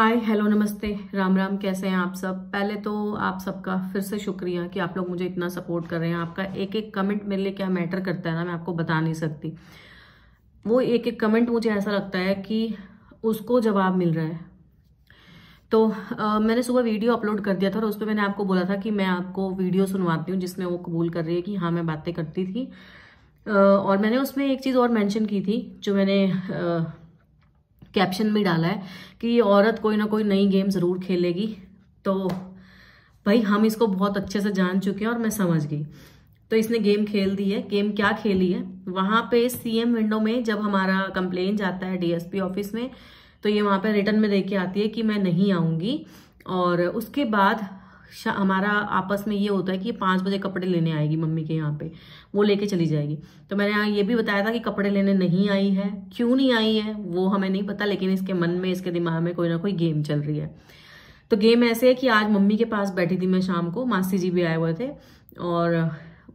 hi hello नमस्ते राम राम कैसे हैं आप सब पहले तो आप सबका फिर से शुक्रिया कि आप लोग मुझे इतना सपोर्ट कर रहे हैं आपका एक एक कमेंट मेरे लिए क्या मैटर करता है ना मैं आपको बता नहीं सकती वो एक एक कमेंट मुझे ऐसा लगता है कि उसको जवाब मिल रहा है तो आ, मैंने सुबह वीडियो अपलोड कर दिया था और उस पर मैंने आपको बोला था कि मैं आपको वीडियो सुनवाती हूँ जिसमें वो कबूल कर रही है कि हाँ मैं बातें करती थी और मैंने उसमें एक चीज़ और मैंशन की थी जो मैंने कैप्शन में डाला है कि ये औरत कोई ना कोई नई गेम ज़रूर खेलेगी तो भाई हम इसको बहुत अच्छे से जान चुके हैं और मैं समझ गई तो इसने गेम खेल दी है गेम क्या खेली है वहाँ पे सीएम विंडो में जब हमारा कंप्लेन जाता है डीएसपी ऑफिस में तो ये वहाँ पे रिटर्न में देके आती है कि मैं नहीं आऊँगी और उसके बाद हमारा आपस में ये होता है कि पाँच बजे कपड़े लेने आएगी मम्मी के यहाँ पे वो लेके चली जाएगी तो मैंने यहाँ ये भी बताया था कि कपड़े लेने नहीं आई है क्यों नहीं आई है वो हमें नहीं पता लेकिन इसके मन में इसके दिमाग में कोई ना कोई गेम चल रही है तो गेम ऐसे है कि आज मम्मी के पास बैठी थी मैं शाम को मासी जी भी आए हुए थे और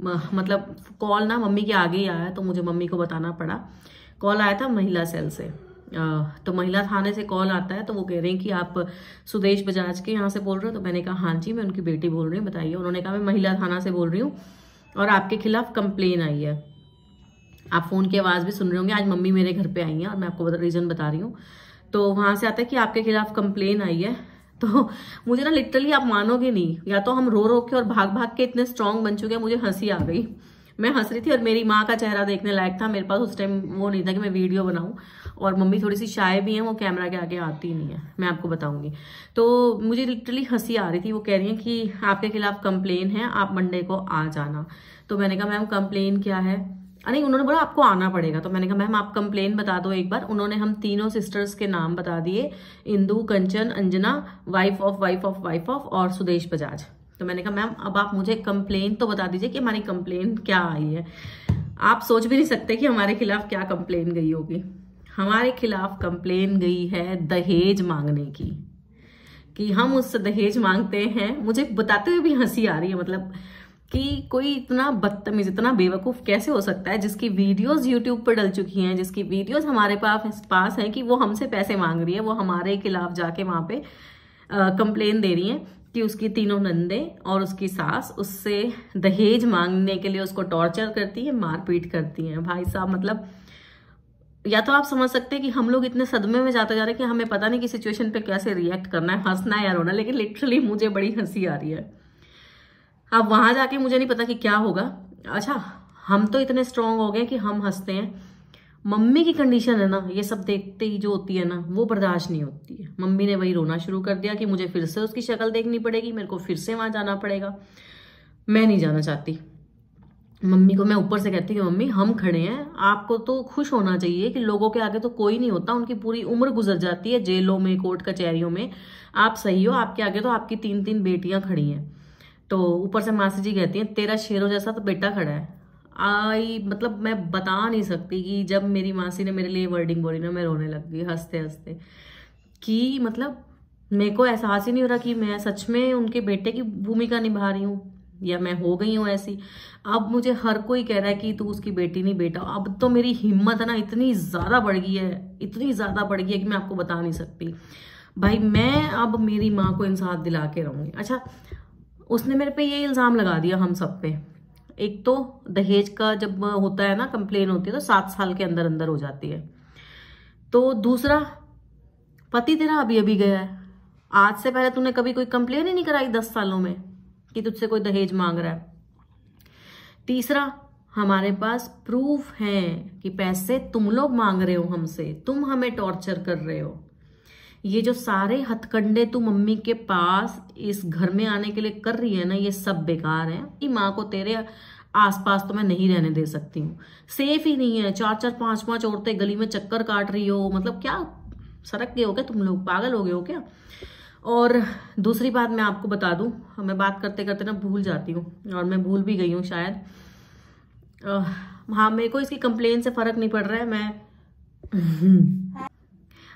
मतलब कॉल ना मम्मी के आगे ही आया तो मुझे मम्मी को बताना पड़ा कॉल आया था महिला सेल से तो महिला थाने से कॉल आता है तो वो कह रहे हैं कि आप सुदेश बजाज के यहाँ से बोल रहे हो तो मैंने कहा हाँ जी मैं उनकी बेटी बोल रही हूँ बताइए उन्होंने कहा मैं महिला थाना से बोल रही हूँ और आपके खिलाफ कंप्लेन आई है आप फ़ोन की आवाज़ भी सुन रहे होंगे आज मम्मी मेरे घर पे आई हैं और मैं आपको रीज़न बता रही हूँ तो वहाँ से आता है कि आपके खिलाफ कंप्लेन आई है तो मुझे ना लिटरली आप मानोगे नहीं या तो हम रो रो के और भाग भाग के इतने स्ट्रांग बन चुके हैं मुझे हंसी आ गई मैं हंस रही थी और मेरी माँ का चेहरा देखने लायक था मेरे पास उस टाइम वो नहीं था कि मैं वीडियो बनाऊँ और मम्मी थोड़ी सी शाये भी हैं वो कैमरा के आगे आती नहीं है मैं आपको बताऊँगी तो मुझे लिटरली हंसी आ रही थी वो कह रही हैं कि आपके खिलाफ कंप्लेन है आप मंडे को आ जाना तो मैंने कहा मैम कंप्लेन क्या है अरे उन्होंने बोला आपको आना पड़ेगा तो मैंने कहा मैम आप कंप्लेन बता दो एक बार उन्होंने हम तीनों सिस्टर्स के नाम बता दिए Indu Kanchan Anjana wife of wife of wife of और सुदेश बजाज तो मैंने कहा मैम अब आप मुझे कंप्लेन तो बता दीजिए कि हमारी कंप्लेन क्या आई है आप सोच भी नहीं सकते कि हमारे खिलाफ क्या कंप्लेन गई होगी हमारे खिलाफ कंप्लेन गई है दहेज मांगने की कि हम उससे दहेज मांगते हैं मुझे बताते हुए भी हंसी आ रही है मतलब कि कोई इतना बदतमीज इतना बेवकूफ कैसे हो सकता है जिसकी वीडियोस यूट्यूब पर डल चुकी हैं जिसकी वीडियोस हमारे पास पास हैं कि वो हमसे पैसे मांग रही है वो हमारे खिलाफ जाके वहां पे कंप्लेन दे रही है कि उसकी तीनों नंदे और उसकी सास उससे दहेज मांगने के लिए उसको टॉर्चर करती है मारपीट करती है भाई साहब मतलब या तो आप समझ सकते हैं कि हम लोग इतने सदमे में जाते जा रहे हैं कि हमें पता नहीं कि सिचुएशन पे कैसे रिएक्ट करना है हंसना है या रोना लेकिन लिटरली मुझे बड़ी हंसी आ रही है अब वहां जाके मुझे नहीं पता कि क्या होगा अच्छा हम तो इतने स्ट्रांग हो गए कि हम हंसते हैं मम्मी की कंडीशन है ना ये सब देखते ही जो होती है ना वो बर्दाश्त नहीं होती है मम्मी ने वही रोना शुरू कर दिया कि मुझे फिर से उसकी शक्ल देखनी पड़ेगी मेरे को फिर से वहां जाना पड़ेगा मैं नहीं जाना चाहती मम्मी को मैं ऊपर से कहती हूँ मम्मी हम खड़े हैं आपको तो खुश होना चाहिए कि लोगों के आगे तो कोई नहीं होता उनकी पूरी उम्र गुजर जाती है जेलों में कोर्ट कचहरियों में आप सही हो आपके आगे तो आपकी तीन तीन बेटियां खड़ी हैं तो ऊपर से मासी जी कहती हैं तेरा शेरों जैसा तो बेटा खड़ा है आई मतलब मैं बता नहीं सकती कि जब मेरी मासी ने मेरे लिए वर्डिंग बोली ना मैं रोने लग गई हंसते हंसते कि मतलब मेरे को एहसास ही नहीं हो रहा कि मैं सच में उनके बेटे की भूमिका निभा रही हूँ या मैं हो गई हूँ ऐसी अब मुझे हर कोई कह रहा है कि तू उसकी बेटी नहीं बेटा अब तो मेरी हिम्मत है ना इतनी ज़्यादा बढ़ गई है इतनी ज़्यादा बढ़ गई है कि मैं आपको बता नहीं सकती भाई मैं अब मेरी माँ को इंसाफ दिला के रहूँगी अच्छा उसने मेरे पे ये इल्ज़ाम लगा दिया हम सब पे एक तो दहेज का जब होता है ना कंप्लेन होती है तो सात साल के अंदर अंदर हो जाती है तो दूसरा पति तेरा अभी अभी गया है आज से पहले तूने कभी कोई कंप्लेन ही नहीं कराई दस सालों में कि तुझसे कोई दहेज मांग रहा है तीसरा हमारे पास प्रूफ है कि पैसे तुम लोग मांग रहे हो हमसे तुम हमें टॉर्चर कर रहे हो ये जो सारे हथकंडे तू मम्मी के पास इस घर में आने के लिए कर रही है ना ये सब बेकार है कि माँ को तेरे आसपास तो मैं नहीं रहने दे सकती हूँ सेफ ही नहीं है चार चार पांच पांच औरतें गली में चक्कर काट रही हो मतलब क्या सड़क गए हो क्या तुम लोग पागल हो गए हो क्या और दूसरी बात मैं आपको बता दूं मैं बात करते करते ना भूल जाती हूँ और मैं भूल भी गई हूँ शायद हाँ मेरे को इसकी कंप्लेन से फ़र्क नहीं पड़ रहा है मैं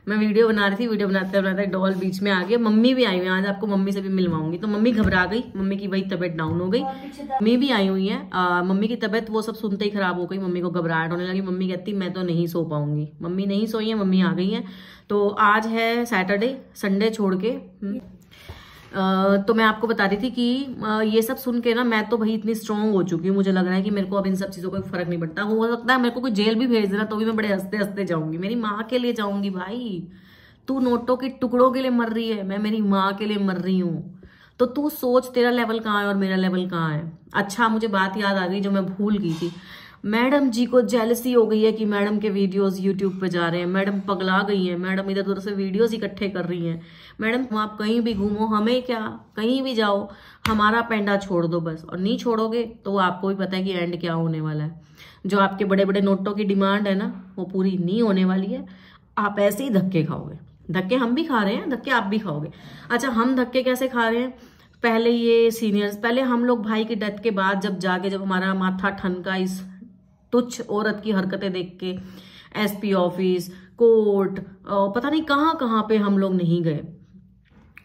मैं वीडियो बना रही थी वीडियो बनाते बनाते डॉल बीच में आ गया मम्मी भी आई हुई है आज आपको मम्मी से भी मिलवाऊंगी तो मम्मी घबरा गई मम्मी की वही तबियत डाउन हो गई मम्मी भी आई हुई है आ, मम्मी की तबियत वो सब सुनते ही खराब हो गई मम्मी को घबराहट होने लगी मम्मी कहती मैं तो नहीं सो पाऊंगी मम्मी नहीं सोई है मम्मी आ गई है तो आज है सैटरडे संडे छोड़ के हम्म, तो मैं आपको बता रही थी कि ये सब सुन के ना मैं तो भाई इतनी स्ट्रांग हो चुकी हूँ मुझे लग रहा है कि मेरे को अब इन सब चीज़ों का फर्क नहीं पड़ता हो सकता है मेरे को कोई जेल भी भेज देना तो भी मैं बड़े हंसते हंसते जाऊंगी मेरी माँ के लिए जाऊंगी भाई तू नोटों के टुकड़ों के लिए मर रही है मैं मेरी माँ के लिए मर रही हूँ तो तू सोच तेरा लेवल कहाँ है और मेरा लेवल कहाँ है अच्छा मुझे बात याद आ गई जो मैं भूल गई थी मैडम जी को जेलसी हो गई है कि मैडम के वीडियोस यूट्यूब पे जा रहे हैं मैडम पगला गई हैं मैडम इधर उधर से वीडियोस इकट्ठे कर रही हैं मैडम तुम आप कहीं भी घूमो हमें क्या कहीं भी जाओ हमारा पेंडा छोड़ दो बस और नहीं छोड़ोगे तो आपको भी पता है कि एंड क्या होने वाला है जो आपके बड़े बड़े नोटों की डिमांड है ना वो पूरी नहीं होने वाली है आप ऐसे ही धक्के खाओगे धक्के हम भी खा रहे हैं धक्के आप भी खाओगे अच्छा हम धक्के कैसे खा रहे हैं पहले ये सीनियर्स पहले हम लोग भाई की डेथ के बाद जब जाके जब हमारा माथा ठनका इस तुच्छ औरत की हरकतें देख के एसपी ऑफिस कोर्ट पता नहीं कहाँ कहाँ पे हम लोग नहीं गए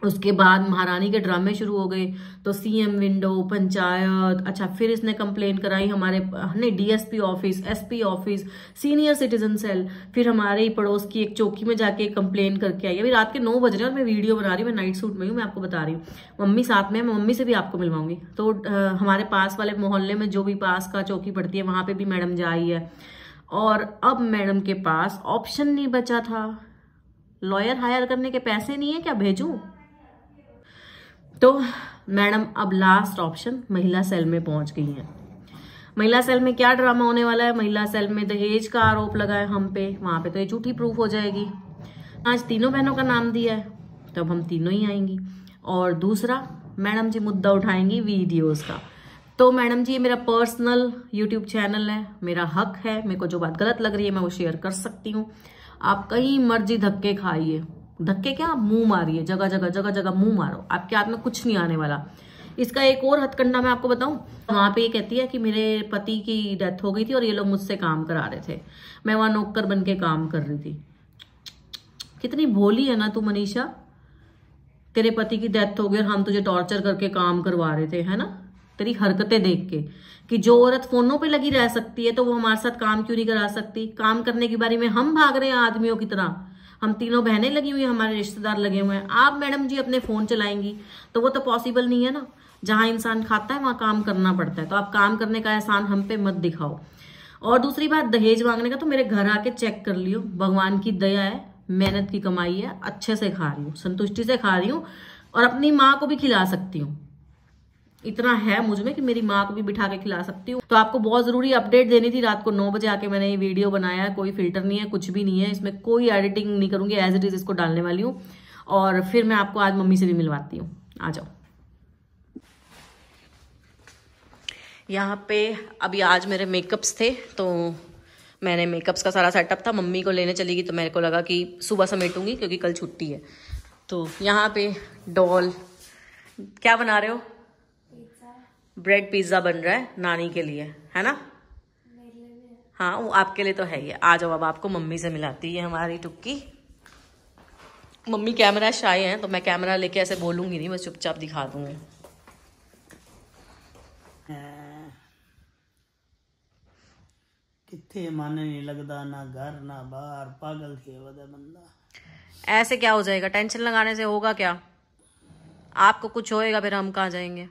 उसके बाद महारानी के ड्रामे शुरू हो गए तो सीएम विंडो पंचायत अच्छा फिर इसने कंप्लेन कराई हमारे नहीं DSP office SP office senior citizen cell फिर हमारे ही पड़ोस की एक चौकी में जाके कंप्लेन करके आई अभी रात के नौ बज रहे हैं और मैं वीडियो बना रही हूँ मैं नाइट सूट में हूँ मैं आपको बता रही हूँ मम्मी साथ में मैं मम्मी से भी आपको मिलवाऊंगी तो आ, हमारे पास वाले मोहल्ले में जो भी पास का चौकी पड़ती है वहां पर भी मैडम जा है और अब मैडम के पास ऑप्शन नहीं बचा था लॉयर हायर करने के पैसे नहीं है क्या भेजूँ तो मैडम अब लास्ट ऑप्शन महिला सेल में पहुंच गई है महिला सेल में क्या ड्रामा होने वाला है महिला सेल में दहेज का आरोप लगा है हम पे वहां पे तो ये झूठी प्रूफ हो जाएगी आज तीनों बहनों का नाम दिया है तो अब हम तीनों ही आएंगी और दूसरा मैडम जी मुद्दा उठाएंगी वीडियोस का तो मैडम जी ये मेरा पर्सनल यूट्यूब चैनल है मेरा हक है मेरे को जो बात गलत लग रही है मैं वो शेयर कर सकती हूँ आप कहीं मर्जी धक्के खाइए धक्के क्या मुंह मारिए जगह जगह जगह जगह मुंह मारो आपके हाथ में कुछ नहीं आने वाला इसका एक और हथकंडा मैं आपको बताऊं वहां पे ये कहती है कि मेरे पति की डेथ हो गई थी और ये लोग मुझसे काम करा रहे थे मैं वहां नौकर बन के काम कर रही थी कितनी भोली है ना तू मनीषा तेरे पति की डेथ हो गई और हम तुझे टॉर्चर करके काम करवा रहे थे है ना तेरी हरकतें देख के कि जो औरत फोनों पे लगी रह सकती है तो वो हमारे साथ काम क्यों नहीं करा सकती काम करने की बारे में हम भाग रहे हैं आदमियों की तरह हम तीनों बहनें लगी हुई हमारे रिश्तेदार लगे हुए हैं आप मैडम जी अपने फोन चलाएंगी तो वो तो पॉसिबल नहीं है ना जहां इंसान खाता है वहां काम करना पड़ता है तो आप काम करने का एहसान हम पे मत दिखाओ और दूसरी बात दहेज मांगने का तो मेरे घर आके चेक कर लियो भगवान की दया है मेहनत की कमाई है अच्छे से खा रही हूँ संतुष्टि से खा रही हूँ और अपनी माँ को भी खिला सकती हूँ इतना है मुझ में कि मेरी माँ को भी बिठा के खिला सकती हूँ तो आपको बहुत जरूरी अपडेट देनी थी रात को नौ बजे आके मैंने ये वीडियो बनाया कोई फिल्टर नहीं है कुछ भी नहीं है इसमें कोई एडिटिंग नहीं करूंगी एज इट इज इसको डालने वाली हूँ और फिर मैं आपको आज मम्मी से भी मिलवाती हूँ आ जाओ यहाँ पे अभी आज मेरे मेकअप्स थे तो मैंने मेकअप्स का सारा सेटअप था मम्मी को लेने चली गई तो मेरे को लगा कि सुबह समेटूंगी क्योंकि कल छुट्टी है तो यहाँ पे डॉल क्या बना रहे हो ब्रेड पिज्ज़ा बन रहा है नानी के लिए है ना हाँ वो आपके लिए तो है ही आ जाओ अब आपको मम्मी से मिलाती है हमारी टुक्की मम्मी कैमरा शाये हैं तो मैं कैमरा लेके ऐसे बोलूंगी नहीं मैं चुपचाप दिखा दूंगी कितने मन नहीं लगता ना घर ना बाहर पागल थे बंदा ऐसे क्या हो जाएगा टेंशन लगाने से होगा क्या आपको कुछ होएगा फिर हम कहा जाएंगे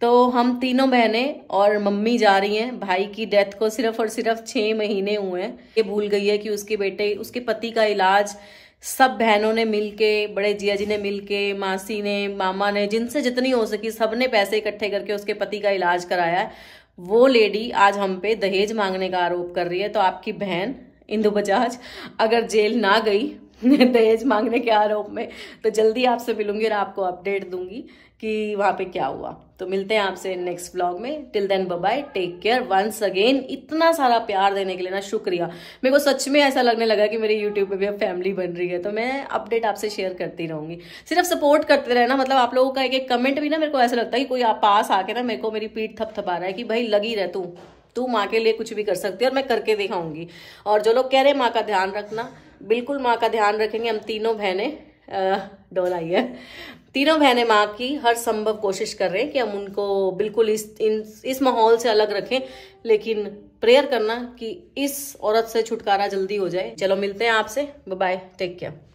तो हम तीनों बहनें और मम्मी जा रही हैं भाई की डेथ को सिर्फ और सिर्फ छः महीने हुए हैं ये भूल गई है कि उसके बेटे उसके पति का इलाज सब बहनों ने मिलके बड़े जिया जी ने मिलके मासी ने मामा ने जिनसे जितनी हो सकी सब ने पैसे इकट्ठे करके उसके पति का इलाज कराया है वो लेडी आज हम पे दहेज मांगने का आरोप कर रही है तो आपकी बहन इंदु बजाज अगर जेल ना गई दहेज मांगने के आरोप में तो जल्दी आपसे मिलूंगी और आपको अपडेट दूंगी कि वहां पे क्या हुआ तो मिलते हैं आपसे नेक्स्ट ब्लॉग में till then bye take care once again इतना सारा प्यार देने के लिए ना शुक्रिया मेरे को सच में ऐसा लगने लगा कि मेरे यूट्यूब पे भी अब फैमिली बन रही है तो मैं अपडेट आपसे शेयर करती रहूंगी सिर्फ सपोर्ट करते रहना मतलब आप लोगों का एक एक कमेंट भी ना मेरे को ऐसा लगता है कि कोई आप पास आके ना मेरे को मेरी पीठ थपथपा रहा है कि भाई लगी रह तू तू माँ के लिए कुछ भी कर सकती है और मैं करके दिखाऊंगी और जो लोग कह रहे हैं माँ का ध्यान रखना बिल्कुल माँ का ध्यान रखेंगे हम तीनों बहनें डोल आई है तीनों बहनें माँ की हर संभव कोशिश कर रहे हैं कि हम उनको बिल्कुल इस इन इस माहौल से अलग रखें लेकिन प्रेयर करना कि इस औरत से छुटकारा जल्दी हो जाए चलो मिलते हैं आपसे बाय टेक केयर